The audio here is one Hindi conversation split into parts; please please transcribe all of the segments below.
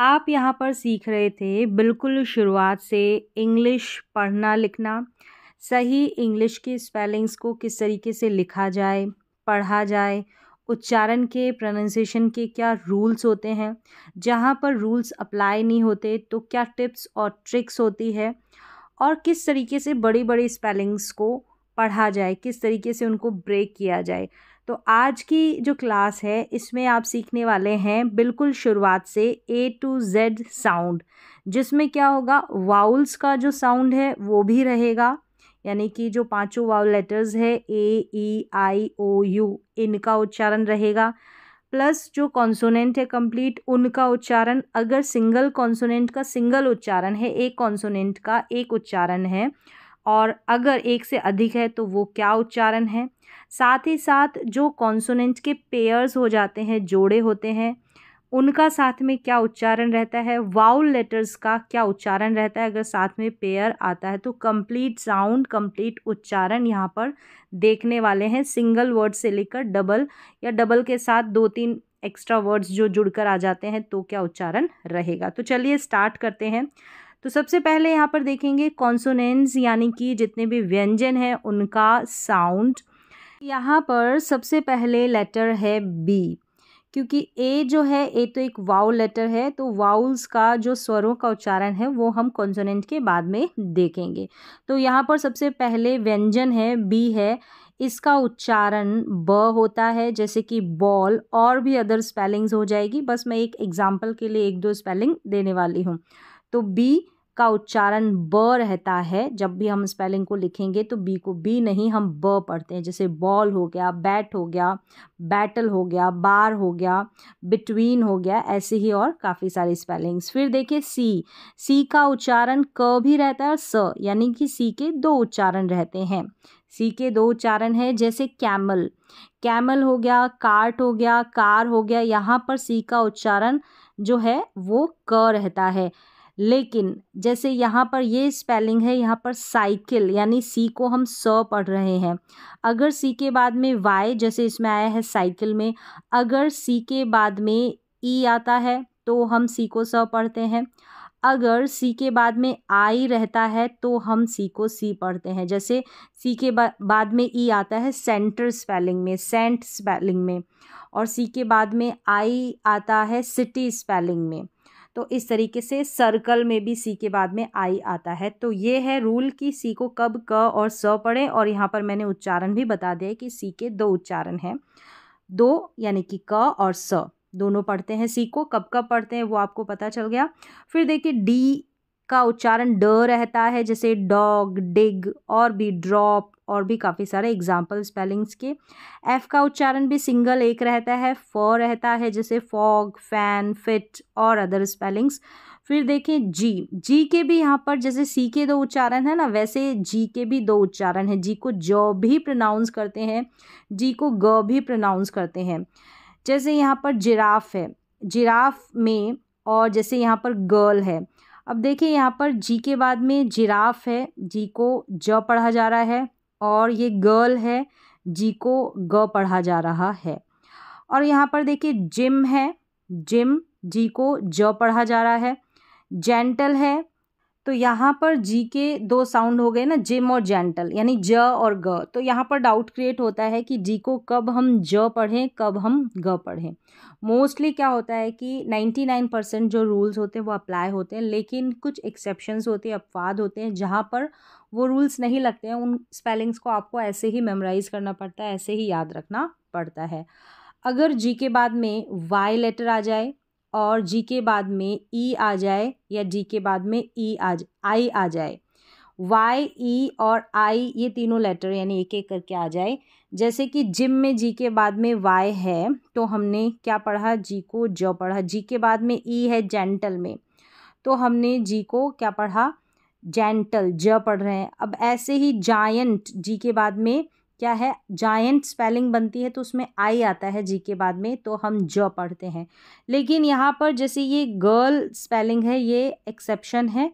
आप यहाँ पर सीख रहे थे बिल्कुल शुरुआत से इंग्लिश पढ़ना लिखना सही इंग्लिश की स्पेलिंग्स को किस तरीके से लिखा जाए पढ़ा जाए उच्चारण के प्रोनंसिएशन के क्या रूल्स होते हैं जहाँ पर रूल्स अप्लाई नहीं होते तो क्या टिप्स और ट्रिक्स होती है और किस तरीके से बड़ी बड़ी स्पेलिंग्स को पढ़ा जाए किस तरीके से उनको ब्रेक किया जाए तो आज की जो क्लास है इसमें आप सीखने वाले हैं बिल्कुल शुरुआत से ए टू जेड साउंड जिसमें क्या होगा वाउल्स का जो साउंड है वो भी रहेगा यानी कि जो पांचों वाउल लेटर्स है ए ई आई ओ यू इनका उच्चारण रहेगा प्लस जो कॉन्सोनेंट है कंप्लीट उनका उच्चारण अगर सिंगल कॉन्सोनेंट का सिंगल उच्चारण है एक कॉन्सोनेंट का एक उच्चारण है और अगर एक से अधिक है तो वो क्या उच्चारण है साथ ही साथ जो कॉन्सोनेंट के पेयर्स हो जाते हैं जोड़े होते हैं उनका साथ में क्या उच्चारण रहता है वाउल लेटर्स का क्या उच्चारण रहता है अगर साथ में पेयर आता है तो कंप्लीट साउंड कंप्लीट उच्चारण यहाँ पर देखने वाले हैं सिंगल वर्ड से लेकर डबल या डबल के साथ दो तीन एक्स्ट्रा वर्ड्स जो जुड़कर आ जाते हैं तो क्या उच्चारण रहेगा तो चलिए स्टार्ट करते हैं तो सबसे पहले यहाँ पर देखेंगे कॉन्सोनेंस यानी कि जितने भी व्यंजन हैं उनका साउंड यहाँ पर सबसे पहले लेटर है बी क्योंकि ए जो है ए तो एक वाउल लेटर है तो वाउल्स का जो स्वरों का उच्चारण है वो हम कॉन्सोनेंट के बाद में देखेंगे तो यहाँ पर सबसे पहले व्यंजन है बी है इसका उच्चारण ब होता है जैसे कि बॉल और भी अदर स्पेलिंग्स हो जाएगी बस मैं एक एग्जाम्पल के लिए एक दो स्पेलिंग देने वाली हूँ तो बी का उच्चारण ब रहता है जब भी हम स्पेलिंग को लिखेंगे तो बी को बी नहीं हम ब पढ़ते हैं जैसे बॉल हो गया बैट हो गया बैटल हो गया बार हो गया बिटवीन हो गया ऐसे ही और काफ़ी सारी स्पेलिंग्स फिर देखिए सी सी का उच्चारण क भी रहता है और स यानी कि सी के दो उच्चारण रहते हैं सी के दो उच्चारण है जैसे कैमल कैमल हो गया कार्ट हो गया कार हो गया यहाँ पर सी का उच्चारण जो है वो क रहता है लेकिन जैसे यहाँ पर ये स्पेलिंग है यहाँ पर साइकिल यानी सी को हम स पढ़ रहे हैं अगर सी के बाद में वाई जैसे इसमें आया है साइकिल में अगर सी के बाद में ई e आता है तो हम सी को स पढ़ते हैं अगर सी के बाद में आई रहता है तो हम सी को सी पढ़ते हैं जैसे सी के बा, बाद में ई e आता है सेंटर स्पेलिंग में सेंट स्पेलिंग में और सी के बाद में आई आता है सिटी स्पेलिंग में तो इस तरीके से सर्कल में भी सी के बाद में आई आता है तो ये है रूल कि सी को कब क और स पढ़े और यहाँ पर मैंने उच्चारण भी बता दिया कि सी के दो उच्चारण हैं दो यानी कि क और स दोनों पढ़ते हैं सी को कब कब पढ़ते हैं वो आपको पता चल गया फिर देखिए डी का उच्चारण ड रहता है जैसे डॉग डिग और भी ड्रॉप और भी काफ़ी सारे एग्जाम्पल स्पेलिंग्स के एफ़ का उच्चारण भी सिंगल एक रहता है फ रहता है जैसे फॉग फैन फिट और अदर स्पेलिंग्स फिर देखें जी जी के भी यहाँ पर जैसे सी के दो उच्चारण है ना वैसे जी के भी दो उच्चारण है जी को ज भी प्रोनाउंस करते हैं जी को ग भी प्रोनाउंस करते हैं जैसे यहाँ पर जिराफ है जिराफ में और जैसे यहाँ पर गर्ल है अब देखिए यहाँ पर जी के बाद में जिराफ है जी को ज पढ़ा जा रहा है और ये गर्ल है जी को ग पढ़ा जा रहा है और यहाँ पर देखिए जिम है जिम जी को ज पढ़ा जा रहा है जेंटल है तो यहाँ पर जी के दो साउंड हो गए ना जिम और जेंटल यानी ज और ग तो यहाँ पर डाउट क्रिएट होता है कि जी को कब हम ज पढ़ें कब हम ग पढ़ें मोस्टली क्या होता है कि नाइन्टी नाइन परसेंट जो रूल्स होते हैं वो अप्लाई होते हैं लेकिन कुछ एक्सेप्शंस होते हैं अपवाद होते हैं जहाँ पर वो रूल्स नहीं लगते हैं उन स्पेलिंग्स को आपको ऐसे ही मेमोराइज़ करना पड़ता है ऐसे ही याद रखना पड़ता है अगर जी के बाद में वाई लेटर आ जाए और जी के बाद में ई e आ जाए या जी के बाद में ई e आ आई आ जाए वाई ई e और आई ये तीनों लेटर यानी एक एक करके आ जाए जैसे कि जिम में जी के बाद में वाई है तो हमने क्या पढ़ा जी को ज पढ़ा जी के बाद में ई है जेंटल में तो हमने जी को क्या पढ़ा जेंटल ज पढ़ रहे हैं अब ऐसे ही जायंट जी के बाद में क्या है जायंट स्पेलिंग बनती है तो उसमें आई आता है जी के बाद में तो हम ज पढ़ते हैं लेकिन यहाँ पर जैसे ये गर्ल स्पेलिंग है ये एक्सेप्शन है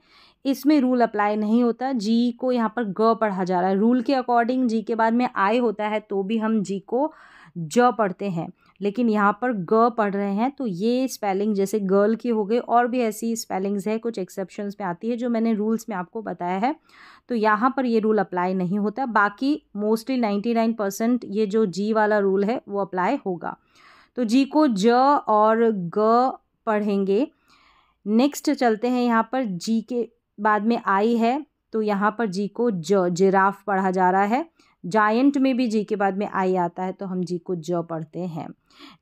इसमें रूल अप्लाई नहीं होता जी को यहाँ पर ग पढ़ा जा रहा है रूल के अकॉर्डिंग जी के बाद में आई होता है तो भी हम जी को ज पढ़ते हैं लेकिन यहाँ पर ग पढ़ रहे हैं तो ये स्पेलिंग जैसे गर्ल की हो गई और भी ऐसी स्पेलिंग्स है कुछ एक्सेप्शंस में आती है जो मैंने रूल्स में आपको बताया है तो यहाँ पर ये रूल अप्लाई नहीं होता बाकी मोस्टली नाइन्टी नाइन परसेंट ये जो जी वाला रूल है वो अप्लाई होगा तो जी को ज और ग पढ़ेंगे नेक्स्ट चलते हैं यहाँ पर जी के बाद में आई है तो यहाँ पर जी को ज जिराफ पढ़ा जा रहा है जायंट में भी जी के बाद में आई आता है तो हम जी को ज पढ़ते हैं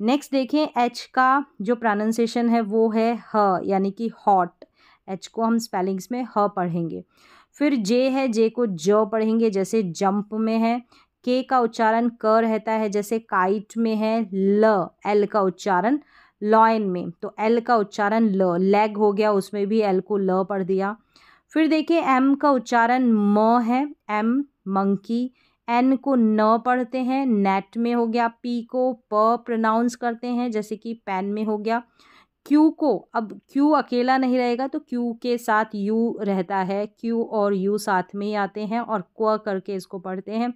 नेक्स्ट देखें एच का जो प्रोनाउंसिएशन है वो है ह यानी कि हॉट एच को हम स्पेलिंग्स में ह पढ़ेंगे फिर जे है जे को ज पढ़ेंगे जैसे जंप में है के का उच्चारण क रहता है जैसे काइट में है ल एल का उच्चारण लॉयन में तो एल का उच्चारण ल लेग हो गया उसमें भी एल को ल पढ़ दिया फिर देखिए एम का उच्चारण म है एम मंकी एन को न पढ़ते हैं नेट में हो गया पी को प प्रोनाउंस करते हैं जैसे कि पेन में हो गया क्यू को अब क्यू अकेला नहीं रहेगा तो क्यू के साथ यू रहता है क्यू और यू साथ में ही आते हैं और क्व करके इसको पढ़ते हैं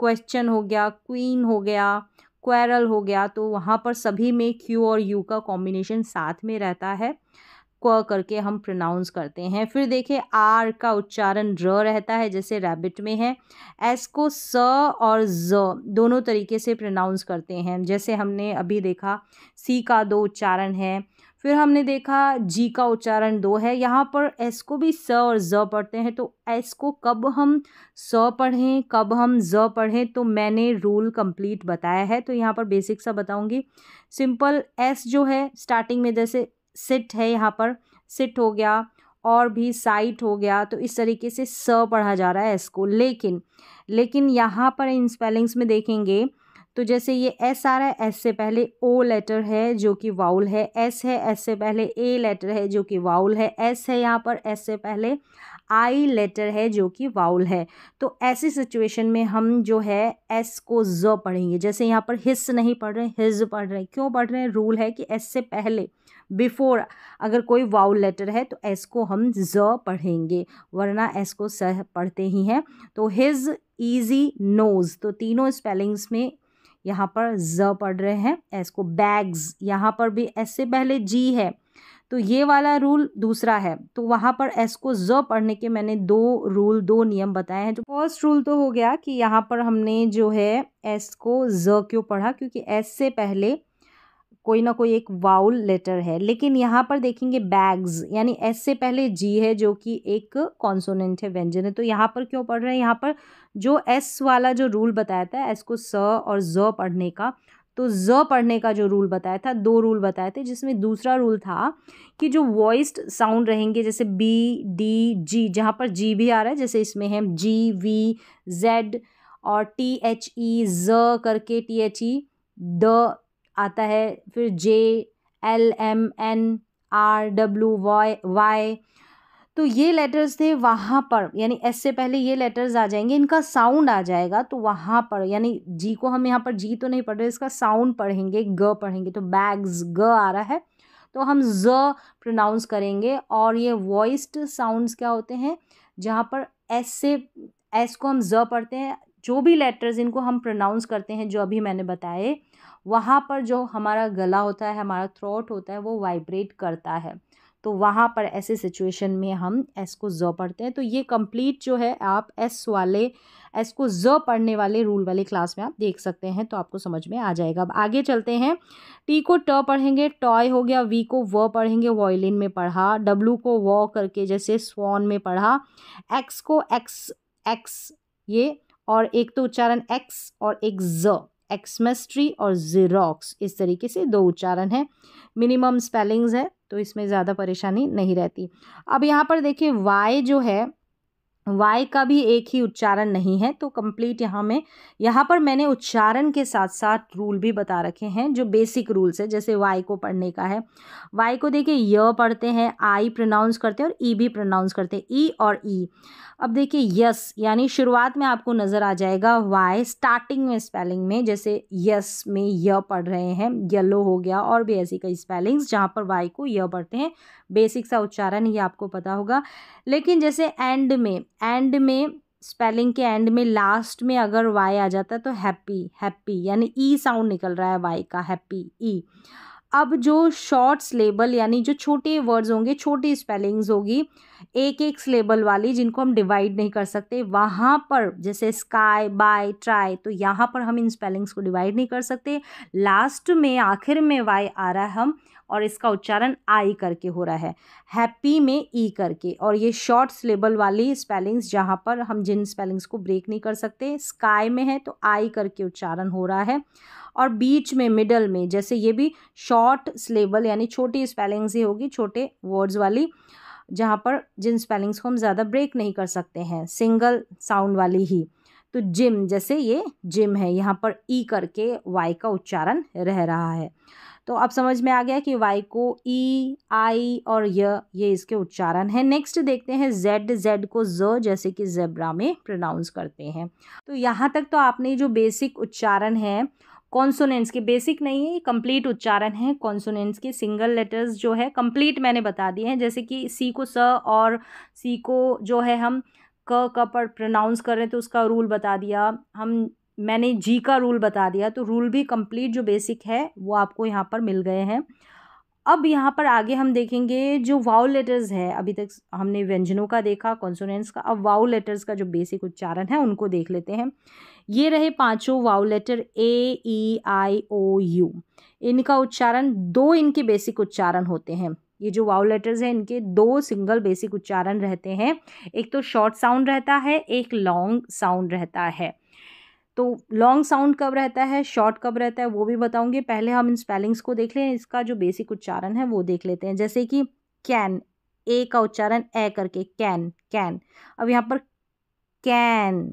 क्वेश्चन हो गया क्वीन हो गया क्वेरल हो गया तो वहाँ पर सभी में क्यू और यू का कॉम्बिनेशन साथ में रहता है क करके हम प्रोनाउंस करते हैं फिर देखें आर का उच्चारण र रहता है जैसे रैबिट में है S को स और ज दोनों तरीके से प्रोनाउंस करते हैं जैसे हमने अभी देखा सी का दो उच्चारण है फिर हमने देखा जी का उच्चारण दो है यहाँ पर एस को भी स और ज पढ़ते हैं तो एस को कब हम स पढ़ें कब हम ज पढ़ें तो मैंने रूल कंप्लीट बताया है तो यहाँ पर बेसिक सा बताऊँगी सिंपल एस जो है स्टार्टिंग में जैसे सिट है यहाँ पर सिट हो गया और भी साइट हो गया तो इस तरीके से स पढ़ा जा रहा है एस को लेकिन लेकिन यहाँ पर इन स्पेलिंग्स में देखेंगे तो जैसे ये एस आ रहा है एस से पहले ओ लेटर है जो कि वाउल है एस है एस से पहले ए लेटर है जो कि वाउल है एस है यहाँ पर एस से पहले आई लेटर है जो कि वाउल है तो ऐसी सिचुएशन में हम जो है एस को ज पढ़ेंगे जैसे यहाँ पर हिस नहीं पढ़ रहे हिज पढ़ रहे हैं क्यों पढ़ रहे हैं रूल है कि एस से पहले बिफोर अगर कोई वाउल लेटर है तो एस को हम ज पढ़ेंगे वरना एस को स पढ़ते ही हैं तो हिज ईजी नोज़ तो तीनों स्पेलिंग्स में यहाँ पर ज पढ़ रहे हैं एस को बैग्स यहाँ पर भी एस से पहले जी है तो ये वाला रूल दूसरा है तो वहाँ पर एस को ज पढ़ने के मैंने दो रूल दो नियम बताए हैं तो फर्स्ट रूल तो हो गया कि यहाँ पर हमने जो है एस को ज क्यों पढ़ा क्योंकि एस से पहले कोई ना कोई एक वाउल लेटर है लेकिन यहाँ पर देखेंगे बैग्स यानी एस से पहले जी है जो कि एक कॉन्सोनेंट है व्यंजन है तो यहाँ पर क्यों पढ़ रहे हैं यहाँ पर जो एस वाला जो रूल बताया था एस को स और ज पढ़ने का तो ज पढ़ने का जो रूल बताया था दो रूल बताए थे जिसमें दूसरा रूल था कि जो वॉइस्ड साउंड रहेंगे जैसे बी डी जी जहाँ पर जी भी आ रहा है जैसे इसमें है जी वी जेड और टी एच ई ज करके टी एच ई द आता है फिर J L M N R W Y Y तो ये लेटर्स थे वहाँ पर यानी एस से पहले ये लेटर्स आ जाएंगे इनका साउंड आ जाएगा तो वहाँ पर यानी जी को हम यहाँ पर जी तो नहीं पढ़ रहे इसका साउंड पढ़ेंगे ग पढ़ेंगे तो बैग्स ग आ रहा है तो हम ज प्रोनाउंस करेंगे और ये वॉइस्ड साउंड्स क्या होते हैं जहाँ पर एस से एस को हम ज पढ़ते हैं जो भी लेटर्स इनको हम प्रोनाउंस करते हैं जो अभी मैंने बताए वहाँ पर जो हमारा गला होता है हमारा थ्रोट होता है वो वाइब्रेट करता है तो वहाँ पर ऐसे सिचुएशन में हम एस को ज पढ़ते हैं तो ये कंप्लीट जो है आप एस वाले एस को ज पढ़ने वाले रूल वाले क्लास में आप देख सकते हैं तो आपको समझ में आ जाएगा अब आगे चलते हैं टी को ट पढ़ेंगे टॉय हो गया वी को व पढ़ेंगे वॉयलिन में पढ़ा डब्लू को व करके जैसे स्वॉन में पढ़ा एक्स को एक्स एक्स ये और एक तो उच्चारण एक्स और एक ज एक्समेस्ट्री और जीरोक्स इस तरीके से दो उच्चारण है मिनिमम स्पेलिंग्स है तो इसमें ज़्यादा परेशानी नहीं रहती अब यहाँ पर देखिए वाई जो है वाई का भी एक ही उच्चारण नहीं है तो कंप्लीट यहाँ में यहाँ पर मैंने उच्चारण के साथ साथ रूल भी बता रखे हैं जो बेसिक रूल्स है जैसे वाई को पढ़ने का है वाई को देखिए य पढ़ते हैं आई प्रोनाउंस करते हैं और ई e भी प्रोनाउंस करते हैं ई e और ई e। अब देखिए यस यानी शुरुआत में आपको नज़र आ जाएगा वाई स्टार्टिंग में स्पेलिंग में जैसे यस में य पढ़ रहे हैं येलो हो गया और भी ऐसी कई स्पेलिंग्स जहाँ पर वाई को य पढ़ते हैं बेसिक सा उच्चारण ये आपको पता होगा लेकिन जैसे एंड में एंड में स्पेलिंग के एंड में लास्ट में अगर वाई आ जाता है तो हैप्पी हैप्पी यानी ई e साउंड निकल रहा है वाई का हैप्पी ई e। अब जो शॉर्ट्स लेबल यानी जो छोटे वर्ड्स होंगे छोटी स्पेलिंग्स होगी एक एक सिलेबल वाली जिनको हम डिवाइड नहीं कर सकते वहाँ पर जैसे स्काई बाय ट्राई तो यहाँ पर हम इन स्पेलिंग्स को डिवाइड नहीं कर सकते लास्ट में आखिर में वाई आ रहा है हम और इसका उच्चारण आई करके हो रहा है हैप्पी में ई e करके और ये शॉर्ट सिलेबल वाली स्पेलिंग्स जहाँ पर हम जिन स्पेलिंग्स को ब्रेक नहीं कर सकते स्काई में है तो आई करके उच्चारण हो रहा है और बीच में मिडल में जैसे ये भी शॉर्ट सिलेबल यानी छोटी स्पेलिंग्स ही होगी छोटे वर्ड्स वाली जहाँ पर जिन स्पेलिंग्स को हम ज़्यादा ब्रेक नहीं कर सकते हैं सिंगल साउंड वाली ही तो जिम जैसे ये जिम है यहाँ पर ई करके वाई का उच्चारण रह रहा है तो अब समझ में आ गया कि वाई को ई आई और य ये इसके उच्चारण है नेक्स्ट देखते हैं जेड जेड को ज जैसे कि जेब्रा में प्रोनाउंस करते हैं तो यहाँ तक तो आपने जो बेसिक उच्चारण है कॉन्सोनेंट्स के बेसिक नहीं है ये कंप्लीट उच्चारण है कॉन्सोनेंट्स के सिंगल लेटर्स जो है कंप्लीट मैंने बता दिए हैं जैसे कि सी को स और सी को जो है हम क का पर प्रोनाउंस कर रहे हैं तो उसका रूल बता दिया हम मैंने जी का रूल बता दिया तो रूल भी कंप्लीट जो बेसिक है वो आपको यहाँ पर मिल गए हैं अब यहाँ पर आगे हम देखेंगे जो वाउ लेटर्स है अभी तक हमने व्यंजनों का देखा कॉन्सोनेंट्स का अब वाउ लेटर्स का जो बेसिक उच्चारण है उनको देख लेते हैं ये रहे पांचों वाव letter A E I O you इनका उच्चारण दो इनके बेसिक उच्चारण होते हैं ये जो वाव लेटर्स हैं इनके दो सिंगल बेसिक उच्चारण रहते हैं एक तो शॉर्ट साउंड रहता है एक लॉन्ग साउंड रहता है तो लॉन्ग साउंड कब रहता है शॉर्ट कब रहता है वो भी बताऊंगे पहले हम इन स्पेलिंग्स को देख लें इसका जो बेसिक उच्चारण है वो देख लेते हैं जैसे कि कैन ए का उच्चारण ए करके कैन कैन अब यहाँ पर कैन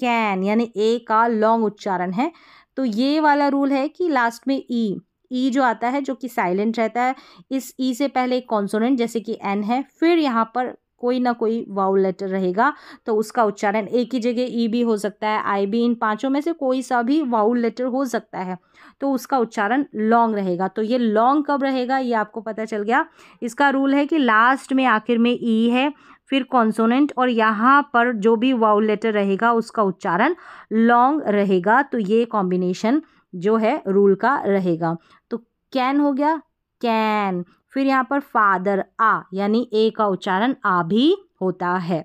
कैन यानी ए का लॉन्ग उच्चारण है तो ये वाला रूल है कि लास्ट में ई ई जो आता है जो कि साइलेंट रहता है इस ई से पहले एक कॉन्सोनेंट जैसे कि एन है फिर यहाँ पर कोई ना कोई वाउल लेटर रहेगा तो उसका उच्चारण ए की जगह ई भी हो सकता है आई भी इन पांचों में से कोई सा भी वाउल लेटर हो सकता है तो उसका उच्चारण लॉन्ग रहेगा तो ये लॉन्ग कब रहेगा ये आपको पता चल गया इसका रूल है कि लास्ट में आखिर में ई है फिर कॉन्सोनेंट और यहाँ पर जो भी वाउल लेटर रहेगा उसका उच्चारण लॉन्ग रहेगा तो ये कॉम्बिनेशन जो है रूल का रहेगा तो कैन हो गया कैन फिर यहाँ पर फादर आ यानी ए का उच्चारण आ भी होता है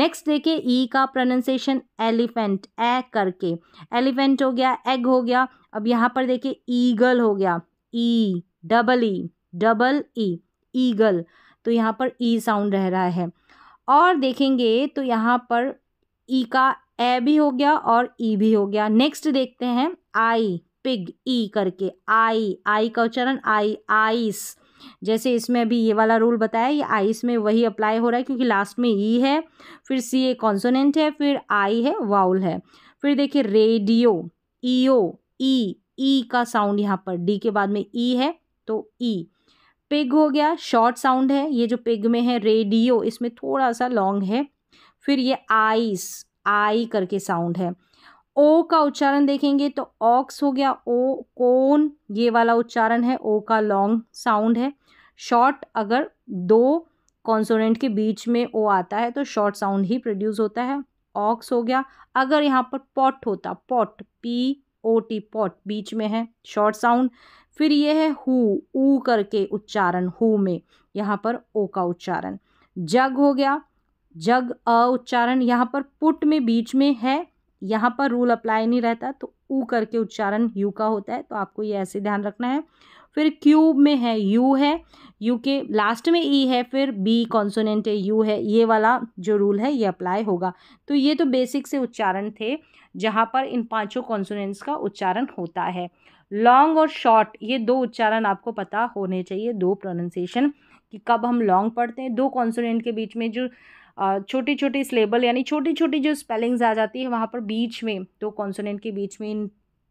नेक्स्ट देखिए ई e का प्रोनाउंसिएशन एलिफेंट ए करके एलिफेंट हो गया एग हो गया अब यहाँ पर देखिए ईगल हो गया E double E double E eagle तो यहाँ पर ई e साउंड रह रहा है और देखेंगे तो यहाँ पर ई e का ए भी हो गया और ई e भी हो गया नेक्स्ट देखते हैं आई पिग ई करके आई आई का उच्चारण आई आइस जैसे इसमें अभी ये वाला रूल बताया ये आइस में वही अप्लाई हो रहा है क्योंकि लास्ट में ई e है फिर सी ए कॉन्सोनेंट है फिर आई है वाउल है फिर देखिए रेडियो ईओ ई ई का साउंड यहाँ पर डी के बाद में ई है तो ई पिग हो गया शॉर्ट साउंड है ये जो पिग में है रेडियो इसमें थोड़ा सा लॉन्ग है फिर ये आइस आई करके साउंड है ओ का उच्चारण देखेंगे तो ऑक्स हो गया ओ कोन ये वाला उच्चारण है ओ का लॉन्ग साउंड है शॉर्ट अगर दो कॉन्सोनेंट के बीच में ओ आता है तो शॉर्ट साउंड ही प्रोड्यूस होता है ऑक्स हो गया अगर यहाँ पर पॉट होता pot P O T pot बीच में है शॉर्ट साउंड फिर ये है हु ऊ करके उच्चारण हु में यहाँ पर ओ का उच्चारण जग हो गया जग अ उच्चारण यहाँ पर पुट में बीच में है यहाँ पर रूल अप्लाई नहीं रहता तो ऊ करके उच्चारण यू का होता है तो आपको ये ऐसे ध्यान रखना है फिर क्यूब में है यू है यू के लास्ट में ई e है फिर बी कॉन्सोनेंट है यू है ये वाला जो रूल है ये अप्लाई होगा तो ये तो बेसिक से उच्चारण थे जहाँ पर इन पांचों कॉन्सोनेंट्स का उच्चारण होता है लॉन्ग और शॉर्ट ये दो उच्चारण आपको पता होने चाहिए दो प्रोनाउंसिएशन कि कब हम लॉन्ग पढ़ते हैं दो कॉन्सोनेंट के बीच में जो छोटी छोटी स्लेबल यानी छोटी छोटी जो स्पेलिंग्स आ जाती है वहाँ पर बीच में दो कॉन्सोनेंट के बीच में इन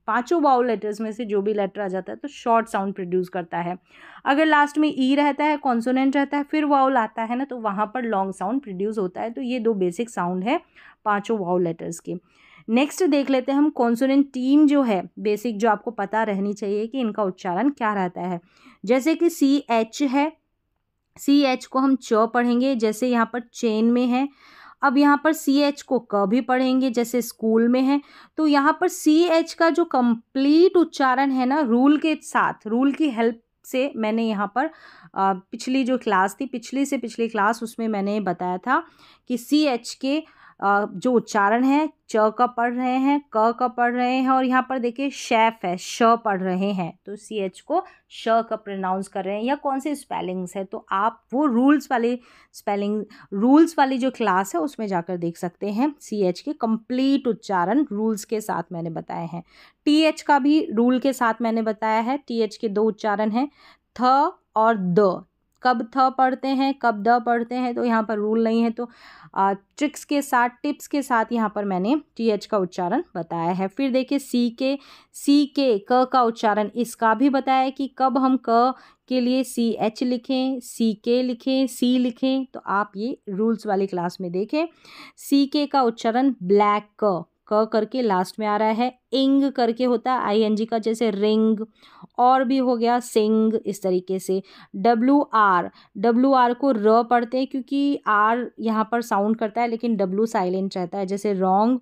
पाँचों बाउल लेटर्स में से जो भी लेटर आ जाता है तो शॉर्ट साउंड प्रोड्यूस करता है अगर लास्ट में ई e रहता है कॉन्सोनेंट रहता है फिर वाउल आता है ना तो वहाँ पर लॉन्ग साउंड प्रोड्यूस होता है तो ये दो बेसिक साउंड है पाँचों वाउल लेटर्स के नेक्स्ट देख लेते हैं हम कॉन्सोनेंट टीम जो है बेसिक जो आपको पता रहनी चाहिए कि इनका उच्चारण क्या रहता है जैसे कि सी एच है सी एच को हम च पढ़ेंगे जैसे यहाँ पर चेन में है अब यहाँ पर सी एच को क भी पढ़ेंगे जैसे स्कूल में है तो यहाँ पर सी एच का जो कंप्लीट उच्चारण है ना रूल के साथ रूल की हेल्प से मैंने यहाँ पर पिछली जो क्लास थी पिछली से पिछली क्लास उसमें मैंने बताया था कि सी एच के जो उच्चारण है च का पढ़ रहे हैं क का पढ़ रहे हैं और यहाँ पर देखिए शेफ़ है श पढ़ रहे हैं तो सी एच को श का प्रोनाउंस कर रहे हैं या कौन से स्पेलिंग्स है तो आप वो रूल्स वाली स्पेलिंग रूल्स वाली जो क्लास है उसमें जाकर देख सकते हैं सी एच के कंप्लीट उच्चारण रूल्स के साथ मैंने बताए हैं टी एच का भी रूल के साथ मैंने बताया है टी एच के दो उच्चारण हैं थ और द कब थ पढ़ते हैं कब द पढ़ते हैं तो यहाँ पर रूल नहीं है तो आ, ट्रिक्स के साथ टिप्स के साथ यहाँ पर मैंने टी एच का उच्चारण बताया है फिर देखिए सी के सी के क का उच्चारण इसका भी बताया है कि कब हम क के लिए सी एच लिखें सी के लिखें सी लिखें तो आप ये रूल्स वाली क्लास में देखें सी के का उच्चारण ब्लैक क क करके लास्ट में आ रहा है इंग करके होता है आई एन जी का जैसे रिंग और भी हो गया सिंग इस तरीके से डब्लू आर डब्लू आर को र पढ़ते हैं क्योंकि आर यहाँ पर साउंड करता है लेकिन डब्लू साइलेंट रहता है जैसे रोंग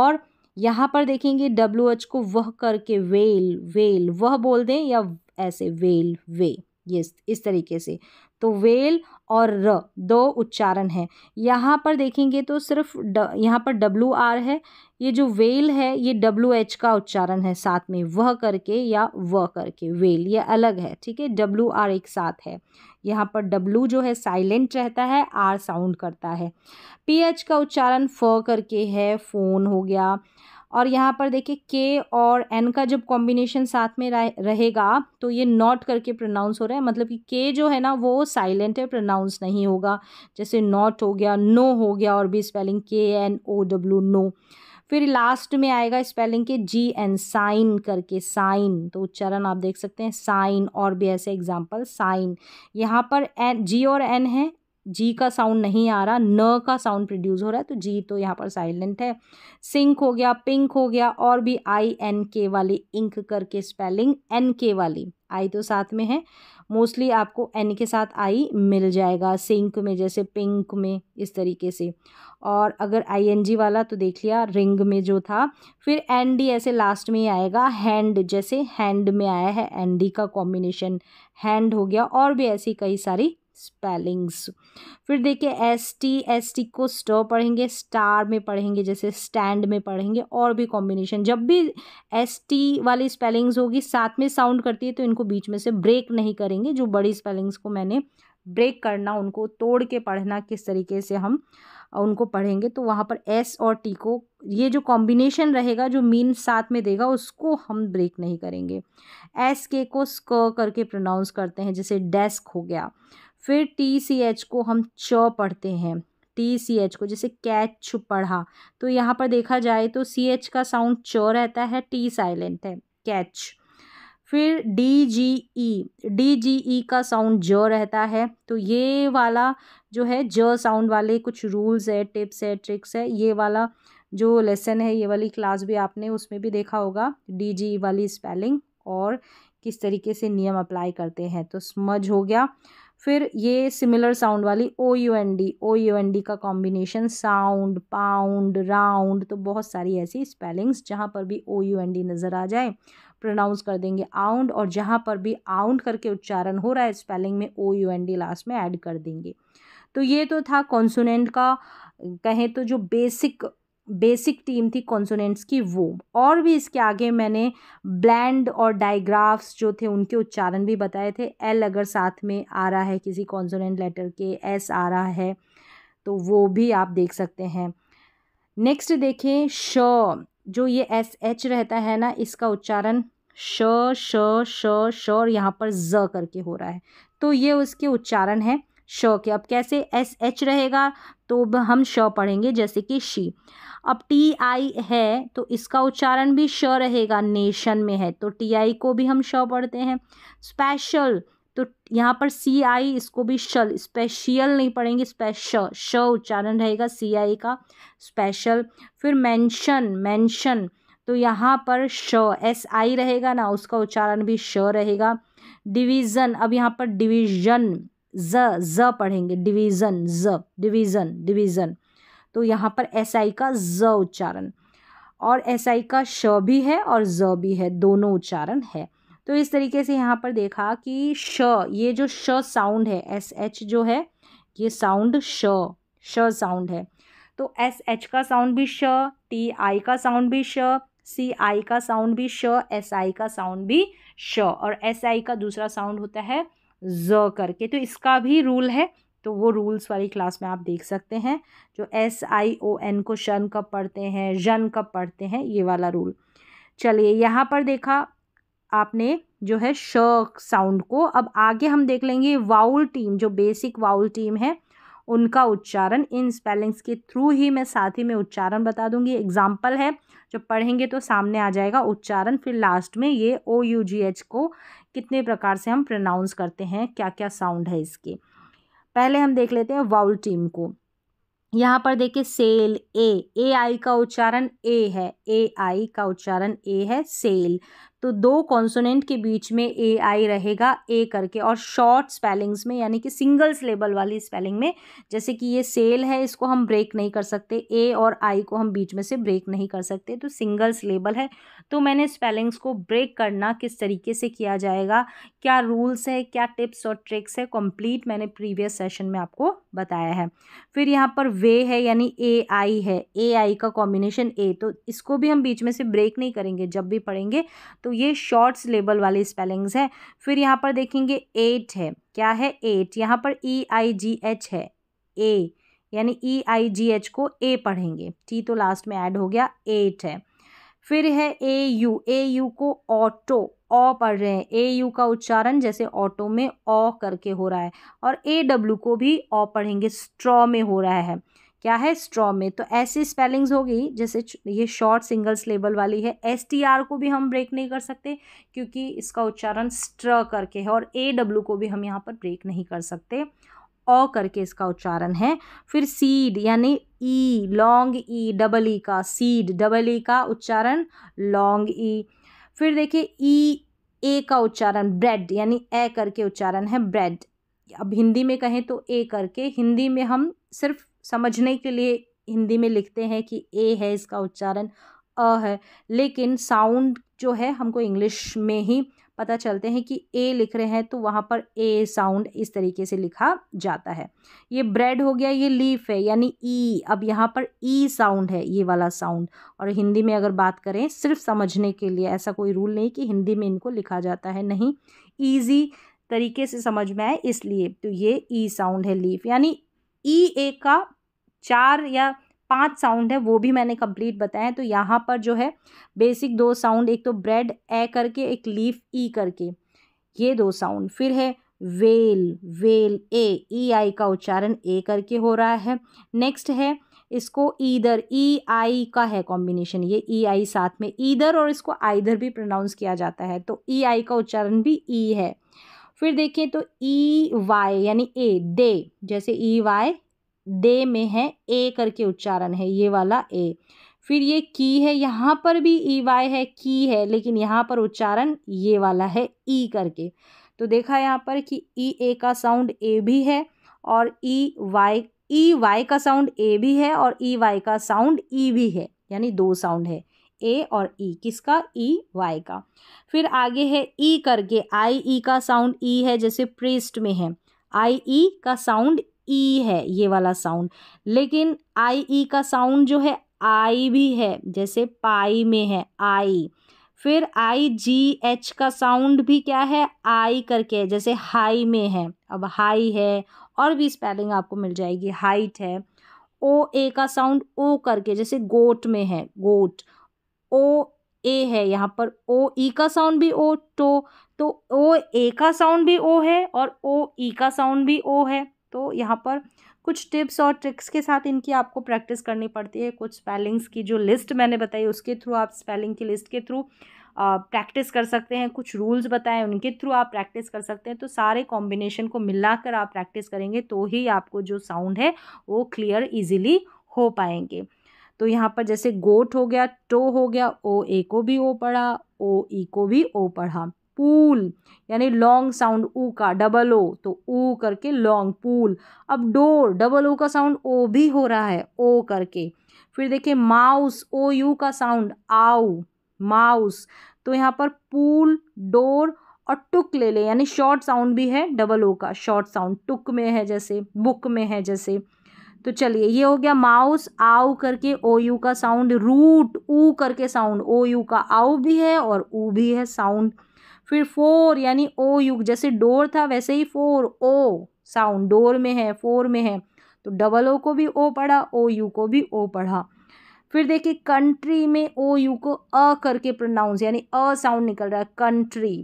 और यहाँ पर देखेंगे डब्लू एच को वह करके वेल वेल वह बोल दें या ऐसे वेल वे ये इस तरीके से तो वेल और र दो उच्चारण हैं यहाँ पर देखेंगे तो सिर्फ ड यहाँ पर डब्लू आर है ये जो वेल है ये डब्लू एच का उच्चारण है साथ में वह करके या व करके वेल ये अलग है ठीक है डब्लू आर एक साथ है यहाँ पर डब्लू जो है साइलेंट रहता है आर साउंड करता है पी एच का उच्चारण फ करके है फ़ोन हो गया और यहाँ पर देखिए के और एन का जब कॉम्बिनेशन साथ में रहेगा तो ये नॉट करके प्रोनाउंस हो रहा है मतलब कि के जो है ना वो साइलेंट है प्रोनाउंस नहीं होगा जैसे नॉट हो गया नो हो गया और भी spelling K N O W know फिर लास्ट में आएगा स्पेलिंग के जी एन साइन करके साइन तो उच्चारण आप देख सकते हैं साइन और भी ऐसे एग्जाम्पल साइन यहाँ पर एन जी और एन है जी का साउंड नहीं आ रहा न का साउंड प्रोड्यूस हो रहा है तो जी तो यहाँ पर साइलेंट है सिंक हो गया पिंक हो गया और भी आई एन के वाली इंक करके स्पेलिंग एन के वाली आई तो साथ में है मोस्टली आपको एन के साथ आई मिल जाएगा सिंक में जैसे पिंक में इस तरीके से और अगर आई एन जी वाला तो देख लिया रिंग में जो था फिर एन डी ऐसे लास्ट में ही आएगा हैंड जैसे हैंड में आया है एन डी का कॉम्बिनेशन हैंड हो गया और भी ऐसी कई सारी स्पेलिंग्स फिर देखिए एस टी एस टी को स्ट पढ़ेंगे स्टार में पढ़ेंगे जैसे स्टैंड में पढ़ेंगे और भी कॉम्बिनेशन जब भी एस टी वाली स्पेलिंग्स होगी साथ में साउंड करती है तो इनको बीच में से ब्रेक नहीं करेंगे जो बड़ी स्पेलिंग्स को मैंने ब्रेक करना उनको तोड़ के पढ़ना किस तरीके से हम उनको पढ़ेंगे तो वहाँ पर एस और टी को ये जो कॉम्बिनेशन रहेगा जो मीन साथ में देगा उसको हम ब्रेक नहीं करेंगे एस के को स्क करके प्रोनाउंस करते हैं जैसे डेस्क हो गया फिर टी सी एच को हम च पढ़ते हैं टी सी एच को जैसे कैच पढ़ा तो यहाँ पर देखा जाए तो सी एच का साउंड च रहता है टी साइलेंट है कैच फिर D G E D G E का साउंड ज रहता है तो ये वाला जो है ज साउंड वाले कुछ रूल्स है टिप्स है ट्रिक्स है ये वाला जो लेसन है ये वाली क्लास भी आपने उसमें भी देखा होगा डी जी ई वाली स्पेलिंग और किस तरीके से नियम अप्लाई करते हैं तो समझ हो गया फिर ये सिमिलर साउंड वाली O U N D O U N D का कॉम्बिनेशन साउंड पाउंड राउंड तो बहुत सारी ऐसी स्पेलिंग्स जहाँ पर भी ओ यू एन डी नज़र आ जाए प्रोनाउंस कर देंगे आउंड और जहाँ पर भी आउंड करके उच्चारण हो रहा है स्पेलिंग में O U N D last में ऐड कर देंगे तो ये तो था कॉन्सोनेंट का कहें तो जो बेसिक बेसिक टीम थी कॉन्सोनेंट्स की वो और भी इसके आगे मैंने ब्लैंड और डायग्राफ्स जो थे उनके उच्चारण भी बताए थे एल अगर साथ में आ रहा है किसी कॉन्सोनेंट लेटर के एस आ रहा है तो वो भी आप देख सकते हैं नेक्स्ट देखें श जो ये एस एच रहता है ना इसका उच्चारण श श श श और यहाँ पर ज करके हो रहा है तो ये उसके उच्चारण है श के अब कैसे एस एच रहेगा तो हम श पढ़ेंगे जैसे कि शी अब टी आई है तो इसका उच्चारण भी श रहेगा नेशन में है तो टी आई को भी हम श पढ़ते हैं स्पेशल तो यहाँ पर सी आई इसको भी शल स्पेशियल नहीं पढ़ेंगे स्पेशल श उच्चारण रहेगा सी आई का स्पेशल फिर मेंशन मेंशन तो यहाँ पर श एस आई रहेगा ना उसका उच्चारण भी श रहेगा डिवीज़न अब यहाँ पर डिवीज़न ज ज पढ़ेंगे डिवीज़न ज डिवीज़न डिवीज़न तो यहाँ पर एस आई का ज उच्चारण और एस आई का श भी है और ज भी है दोनों उच्चारण है तो इस तरीके से यहाँ पर देखा कि श ये जो श साउंड है एस एच जो है ये साउंड श श साउंड है तो एस एच का साउंड भी श टी आई का साउंड भी श सी आई का साउंड भी श एस आई का साउंड भी श और एस आई का दूसरा साउंड होता है ज करके तो इसका भी रूल है तो वो रूल्स वाली क्लास में आप देख सकते हैं जो एस आई ओ एन को शन कब पढ़ते हैं जन कब पढ़ते हैं ये वाला रूल चलिए यहाँ पर देखा आपने जो है श साउंड को अब आगे हम देख लेंगे वाउल टीम जो बेसिक वाउल टीम है उनका उच्चारण इन स्पेलिंग्स के थ्रू ही मैं साथ ही में उच्चारण बता दूंगी एग्जाम्पल है जब पढ़ेंगे तो सामने आ जाएगा उच्चारण फिर लास्ट में ये ओ यू जी एच को कितने प्रकार से हम प्रोनाउंस करते हैं क्या क्या साउंड है इसके पहले हम देख लेते हैं वाउल टीम को यहाँ पर देखिए सेल ए ए आई का उच्चारण ए है ए आई का उच्चारण ए है सेल तो दो कॉन्सोनेंट के बीच में ए आई रहेगा ए करके और शॉर्ट स्पेलिंग्स में यानी कि सिंगल सिलेबल वाली स्पेलिंग में जैसे कि ये सेल है इसको हम ब्रेक नहीं कर सकते ए और आई को हम बीच में से ब्रेक नहीं कर सकते तो सिंगल सिलेबल है तो मैंने स्पेलिंग्स को ब्रेक करना किस तरीके से किया जाएगा क्या रूल्स है क्या टिप्स और ट्रिक्स है कंप्लीट मैंने प्रीवियस सेशन में आपको बताया है फिर यहाँ पर वे है यानी ए आई है ए आई का कॉम्बिनेशन ए तो इसको भी हम बीच में से ब्रेक नहीं करेंगे जब भी पढ़ेंगे तो ये शॉर्ट्स लेबल वाली स्पेलिंग्स हैं फिर यहाँ पर देखेंगे एट है क्या है एट यहाँ पर ई आई जी एच है ए यानी ई आई जी एच को ए पढ़ेंगे टी तो लास्ट में ऐड हो गया एट है फिर है ए यू ए यू को ऑटो ऑ पढ़ रहे हैं ए यू का उच्चारण जैसे ऑटो में ओ करके हो रहा है और ए डब्ल्यू को भी ऑ पढ़ेंगे स्ट्रॉ में हो रहा है क्या है स्ट्रॉ में तो ऐसी स्पेलिंग्स होगी जैसे ये शॉर्ट सिंगल लेबल वाली है एस टी आर को भी हम ब्रेक नहीं कर सकते क्योंकि इसका उच्चारण स्ट्र करके है और ए डब्ल्यू को भी हम यहाँ पर ब्रेक नहीं कर सकते ओ करके इसका उच्चारण है फिर सीड यानी ई लॉन्ग ई डबल ई का सीड डबल ई का उच्चारण लॉन्ग ई e। फिर देखिए ई e, ए का उच्चारण ब्रेड यानी ए करके उच्चारण है ब्रेड अब हिंदी में कहें तो ए करके हिंदी में हम सिर्फ समझने के लिए हिंदी में लिखते हैं कि ए है इसका उच्चारण अ है लेकिन साउंड जो है हमको इंग्लिश में ही पता चलते हैं कि ए लिख रहे हैं तो वहाँ पर ए साउंड इस तरीके से लिखा जाता है ये ब्रेड हो गया ये लीफ है यानी ई अब यहाँ पर ई साउंड है ये वाला साउंड और हिंदी में अगर बात करें सिर्फ समझने के लिए ऐसा कोई रूल नहीं कि हिंदी में इनको लिखा जाता है नहीं ईजी तरीके से समझ में आए इसलिए तो ये ई साउंड है लीफ यानी ई e ए का चार या पांच साउंड है वो भी मैंने कंप्लीट बताया तो यहाँ पर जो है बेसिक दो साउंड एक तो ब्रेड ए करके एक लीफ ई e करके ये दो साउंड फिर है veil veil A E e I का उच्चारण ए करके हो रहा है नेक्स्ट है इसको ईदर ई आई का है कॉम्बिनेशन ये ई आई साथ में ईदर और इसको आइधर भी प्रोनाउंस किया जाता है तो ई आई का उच्चारण भी ई है फिर देखें तो ई e वाई यानी ए दे जैसे ई e वाई दे में है ए करके उच्चारण है ये वाला ए फिर ये की है यहाँ पर भी ई e वाई है की है लेकिन यहाँ पर उच्चारण ये वाला है ई करके तो देखा यहाँ पर कि ई ए का साउंड ए भी है और ई वाई ई वाई का साउंड ए भी है और ई वाई का साउंड ई भी है यानी दो साउंड है ए और ई e. किसका ई e, वाई का फिर आगे है ई e करके आई ई e का साउंड ई e है जैसे प्रेस्ट में है आई ई e का साउंड ई है ये वाला साउंड लेकिन आई ई का साउंड जो है आई भी है जैसे पाई में है आई फिर आई जी एच का साउंड भी क्या है आई करके जैसे हाई में है अब हाई है और भी स्पेलिंग आपको मिल जाएगी हाइट है ओ ए का साउंड ओ करके जैसे गोट में है गोट ओ ए है यहाँ पर ओ ई का साउंड भी ओ टो तो, तो ओ ए का साउंड भी ओ है और ओ ई का साउंड भी ओ है तो यहाँ पर कुछ टिप्स और ट्रिक्स के साथ इनकी आपको प्रैक्टिस करनी पड़ती है कुछ स्पेलिंग्स की जो लिस्ट मैंने बताई उसके थ्रू आप स्पेलिंग की लिस्ट के थ्रू प्रैक्टिस कर सकते हैं कुछ रूल्स बताएं उनके थ्रू आप प्रैक्टिस कर सकते हैं तो सारे कॉम्बिनेशन को मिलाकर आप प्रैक्टिस करेंगे तो ही आपको जो साउंड है वो क्लियर ईजिली हो पाएंगे तो यहाँ पर जैसे गोट हो गया टो हो गया ओ ए को भी ओ पढ़ा ओ ई को भी ओ पढ़ा पूल यानी लॉन्ग साउंड ऊ का डबल ओ तो ऊ करके लॉन्ग पूल अब डोर डबल ओ का साउंड ओ भी हो रहा है ओ करके फिर देखिए माउस ओ यू का साउंड आउ माउस तो यहाँ पर पूल डोर और टुक ले ले यानी शॉर्ट साउंड भी है डबल ओ का शॉर्ट साउंड टुक में है जैसे बुक में है जैसे तो चलिए ये हो गया माउस आउ करके ओ यू का साउंड रूट ऊ करके साउंड ओ यू का आउ भी है और ऊ भी है साउंड फिर फोर यानी ओ यू जैसे डोर था वैसे ही फोर ओ साउंड डोर में है फोर में है तो डबल ओ को भी ओ पढ़ा ओ यू को भी ओ पढ़ा फिर देखिए कंट्री में ओ यू को अ करके प्रोनाउंस यानी अ साउंड निकल रहा है कंट्री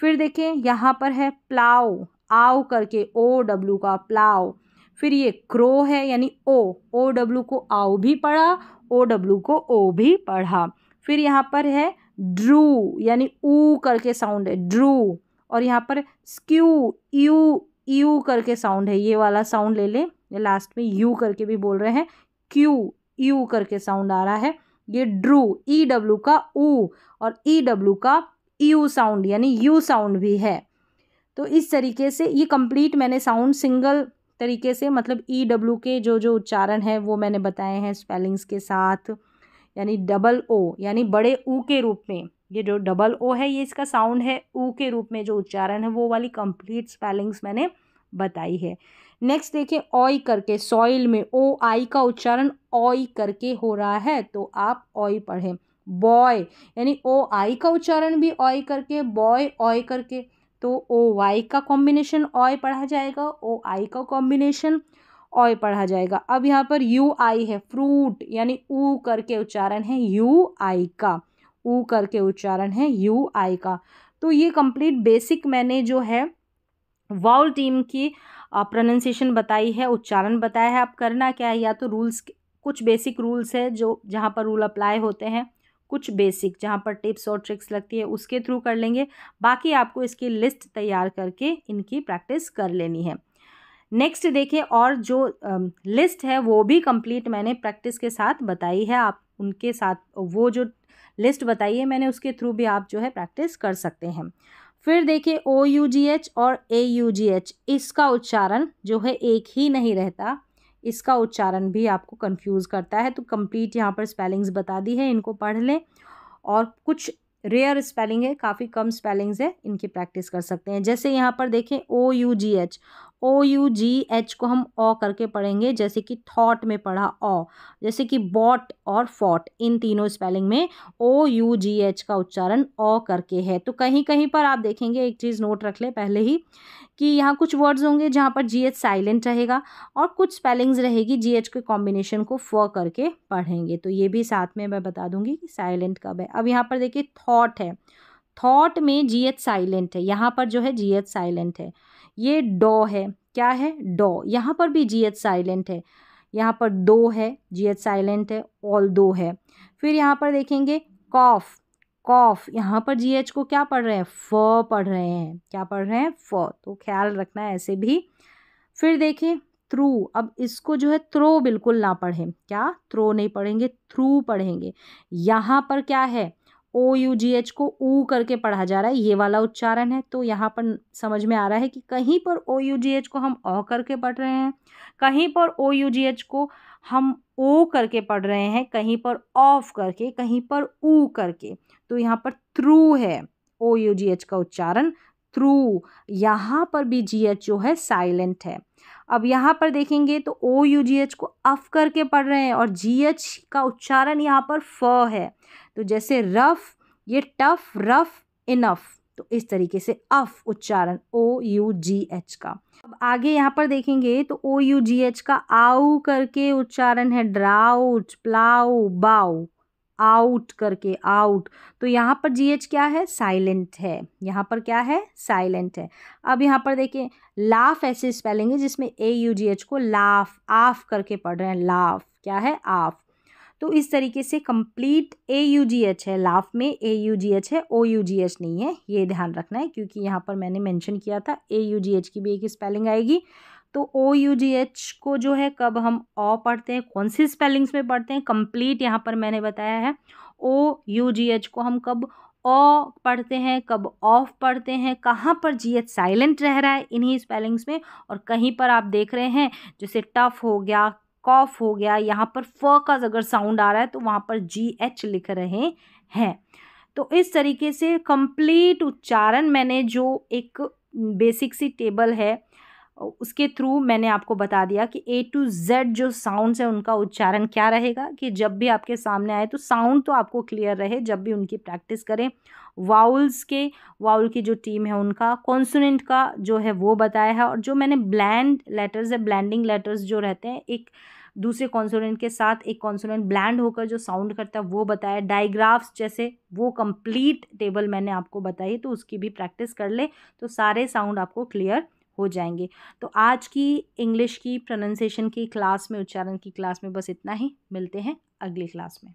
फिर देखिए यहाँ पर है प्लाव आउ करके ओ डब्ल्यू का प्लाव फिर ये क्रो है यानी ओ ओ डब्ल्यू को आओ भी पढ़ा ओ डब्ल्यू को ओ भी पढ़ा फिर यहाँ पर है ड्रू यानी ऊ करके साउंड है ड्रू और यहाँ पर स्क्यू यू यू करके साउंड है ये वाला साउंड ले लें लास्ट में यू करके भी बोल रहे हैं क्यू यू करके साउंड आ रहा है ये ड्रू ई e डब्ल्यू का ऊ और ई e डब्ल्यू का यू साउंड यानी यू साउंड भी है तो इस तरीके से ये कंप्लीट मैंने साउंड सिंगल तरीके से मतलब ई e डब्ल्यू के जो जो उच्चारण है वो मैंने बताए हैं स्पेलिंग्स के साथ यानी डबल ओ यानी बड़े ऊ के रूप में ये जो डबल ओ है ये इसका साउंड है ऊ के रूप में जो उच्चारण है वो वाली कंप्लीट स्पेलिंग्स मैंने बताई है नेक्स्ट देखिए ऑय करके सॉइल में ओ आई का उच्चारण ऑय करके हो रहा है तो आप ऑय पढ़ें बॉय यानी ओ आई का उच्चारण भी ऑय करके बॉय ऑय करके तो ओ वाई का कॉम्बिनेशन ऑय पढ़ा जाएगा ओ आई का कॉम्बिनेशन ऑय पढ़ा जाएगा अब यहाँ पर यू आई है फ्रूट यानी ऊ करके उच्चारण है यू आई का ऊ करके उच्चारण है यू आई का तो ये कंप्लीट बेसिक मैंने जो है वाउल टीम की प्रोनंसिएशन बताई है उच्चारण बताया है अब करना क्या है या तो रूल्स कुछ बेसिक रूल्स है जो जहाँ पर रूल अप्लाई होते हैं कुछ बेसिक जहाँ पर टिप्स और ट्रिक्स लगती है उसके थ्रू कर लेंगे बाकी आपको इसकी लिस्ट तैयार करके इनकी प्रैक्टिस कर लेनी है नेक्स्ट देखें और जो लिस्ट है वो भी कंप्लीट मैंने प्रैक्टिस के साथ बताई है आप उनके साथ वो जो लिस्ट बताई है मैंने उसके थ्रू भी आप जो है प्रैक्टिस कर सकते हैं फिर देखिए ओ यू जी एच और ए यू जी एच इसका उच्चारण जो है एक ही नहीं रहता इसका उच्चारण भी आपको कंफ्यूज करता है तो कंप्लीट यहाँ पर स्पेलिंग्स बता दी है इनको पढ़ लें और कुछ रेयर स्पेलिंग है काफ़ी कम स्पेलिंग्स है इनकी प्रैक्टिस कर सकते हैं जैसे यहाँ पर देखें O U G H O U G H को हम ओ करके पढ़ेंगे जैसे कि थॉट में पढ़ा ओ जैसे कि बॉट और फॉट इन तीनों स्पेलिंग में ओ यू जी एच का उच्चारण ओ करके है तो कहीं कहीं पर आप देखेंगे एक चीज़ नोट रख ले पहले ही कि यहाँ कुछ वर्ड्स होंगे जहाँ पर जी एच साइलेंट रहेगा और कुछ स्पेलिंग्स रहेगी जी एच के कॉम्बिनेशन को फ करके पढ़ेंगे तो ये भी साथ में मैं बता दूंगी कि साइलेंट कब है अब यहाँ पर देखिए थॉट है थॉट में जी एच साइलेंट है यहाँ पर जो है जी एच साइलेंट है ये डॉ है क्या है डॉ यहाँ पर भी जी एच साइलेंट है यहाँ पर दो है जी एच साइलेंट है ऑल दो है फिर यहाँ पर देखेंगे कॉफ कॉफ यहाँ पर जी एच को क्या पढ़ रहे हैं फ पढ़ रहे हैं क्या पढ़ रहे हैं फ तो ख्याल रखना है ऐसे भी फिर देखें थ्रू अब इसको जो है थ्रो बिल्कुल ना पढ़ें क्या थ्रो नहीं पढ़ेंगे थ्रू पढ़ेंगे यहाँ पर क्या है ओ यू जी एच को ऊ करके पढ़ा जा रहा है ये वाला उच्चारण है तो यहाँ पर समझ में आ रहा है कि कहीं पर ओ यू जी एच को हम ओ करके पढ़ रहे हैं कहीं पर ओ यू जी एच को हम ओ करके पढ़ रहे हैं कहीं पर ऑफ करके कहीं पर ऊ करके तो यहाँ पर थ्रू है ओ यू जी एच का उच्चारण थ्रू यहाँ पर भी जी एच जो है साइलेंट है अब यहाँ पर देखेंगे तो ओ यू जी एच को अफ करके पढ़ रहे हैं और जी एच का उच्चारण यहाँ पर फ है तो जैसे रफ ये टफ रफ इनफ तो इस तरीके से अफ उच्चारण ओ यू जी एच का अब आगे यहाँ पर देखेंगे तो ओ यू जी एच का आउ करके उच्चारण है ड्राउट प्लाउ बाउ आउट करके आउट तो यहाँ पर जी एच क्या है साइलेंट है यहाँ पर क्या है साइलेंट है अब यहाँ पर देखिए लाफ ऐसे स्पेलिंग है जिसमें ए यू जी एच को लाफ आफ करके पढ़ रहे हैं लाफ क्या है आफ तो इस तरीके से complete A U G H है लाफ में ए यू जी एच है ओ यू जी एच नहीं है ये ध्यान रखना है क्योंकि यहाँ पर मैंने मेंशन किया था ए यू जी एच की भी एक स्पेलिंग आएगी तो ओ यू जी एच को जो है कब हम ओ पढ़ते हैं कौन सी स्पेलिंग्स में पढ़ते हैं कंप्लीट यहाँ पर मैंने बताया है ओ यू जी एच को हम कब ओ पढ़ते हैं कब ऑफ पढ़ते हैं कहाँ पर जी एच साइलेंट रह रहा है इन्हीं स्पेलिंग्स में और कहीं पर आप देख रहे हैं जैसे टफ हो गया कॉफ हो गया यहाँ पर फ का अगर साउंड आ रहा है तो वहाँ पर जी एच लिख रहे हैं तो इस तरीके से कंप्लीट उच्चारण मैंने जो एक बेसिक सी टेबल है उसके थ्रू मैंने आपको बता दिया कि ए टू जेड जो साउंड्स हैं उनका उच्चारण क्या रहेगा कि जब भी आपके सामने आए तो साउंड तो आपको क्लियर रहे जब भी उनकी प्रैक्टिस करें वाउल्स के वाउल की जो टीम है उनका कॉन्सोनेंट का जो है वो बताया है और जो मैंने ब्लैंड लेटर्स है ब्लैंडिंग लेटर्स जो रहते हैं एक दूसरे कॉन्सोनेंट के साथ एक कॉन्सोनेंट ब्लैंड होकर जो साउंड करता है वो बताया डायग्राफ्स जैसे वो कंप्लीट टेबल मैंने आपको बताई तो उसकी भी प्रैक्टिस कर ले तो सारे साउंड आपको क्लियर हो जाएंगे तो आज की इंग्लिश की प्रोनंसिएशन की क्लास में उच्चारण की क्लास में बस इतना ही मिलते हैं अगली क्लास में